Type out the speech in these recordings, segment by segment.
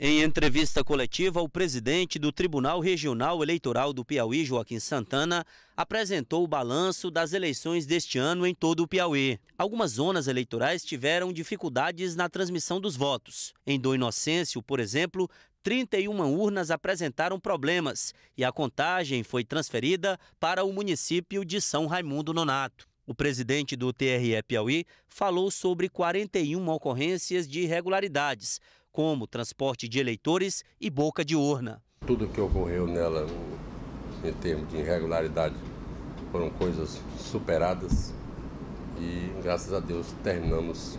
Em entrevista coletiva, o presidente do Tribunal Regional Eleitoral do Piauí, Joaquim Santana, apresentou o balanço das eleições deste ano em todo o Piauí. Algumas zonas eleitorais tiveram dificuldades na transmissão dos votos. Em Do Inocêncio, por exemplo, 31 urnas apresentaram problemas e a contagem foi transferida para o município de São Raimundo Nonato. O presidente do TRE Piauí falou sobre 41 ocorrências de irregularidades, como transporte de eleitores e boca de urna. Tudo que ocorreu nela em termos de irregularidade foram coisas superadas e, graças a Deus, terminamos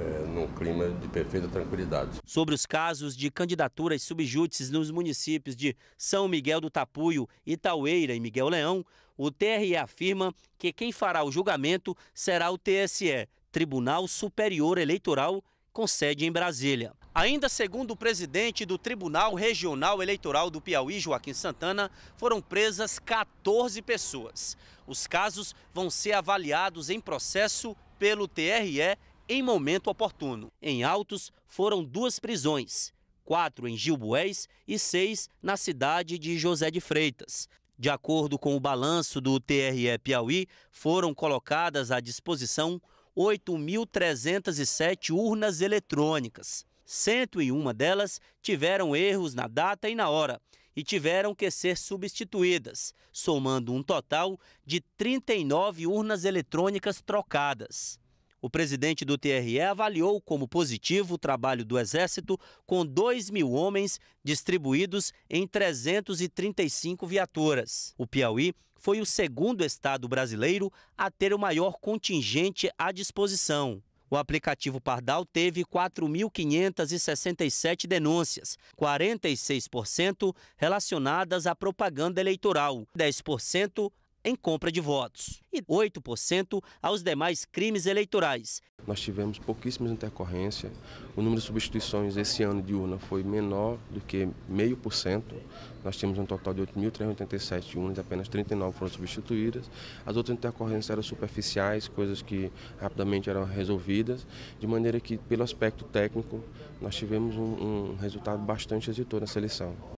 é, num clima de perfeita tranquilidade. Sobre os casos de candidaturas subjúteis nos municípios de São Miguel do Tapuio, Itaueira e Miguel Leão, o TRE afirma que quem fará o julgamento será o TSE, Tribunal Superior Eleitoral, com sede em Brasília. Ainda segundo o presidente do Tribunal Regional Eleitoral do Piauí, Joaquim Santana, foram presas 14 pessoas. Os casos vão ser avaliados em processo pelo TRE em momento oportuno. Em autos, foram duas prisões, quatro em Gilboés e seis na cidade de José de Freitas. De acordo com o balanço do TRE Piauí, foram colocadas à disposição 8.307 urnas eletrônicas. 101 delas tiveram erros na data e na hora e tiveram que ser substituídas, somando um total de 39 urnas eletrônicas trocadas. O presidente do TRE avaliou como positivo o trabalho do Exército com 2 mil homens distribuídos em 335 viaturas. O Piauí foi o segundo estado brasileiro a ter o maior contingente à disposição. O aplicativo Pardal teve 4.567 denúncias, 46% relacionadas à propaganda eleitoral, 10% em compra de votos e 8% aos demais crimes eleitorais. Nós tivemos pouquíssimas intercorrências, o número de substituições esse ano de urna foi menor do que 0,5%, nós tínhamos um total de 8.387 urnas, apenas 39 foram substituídas, as outras intercorrências eram superficiais, coisas que rapidamente eram resolvidas, de maneira que, pelo aspecto técnico, nós tivemos um, um resultado bastante exitoso na seleção.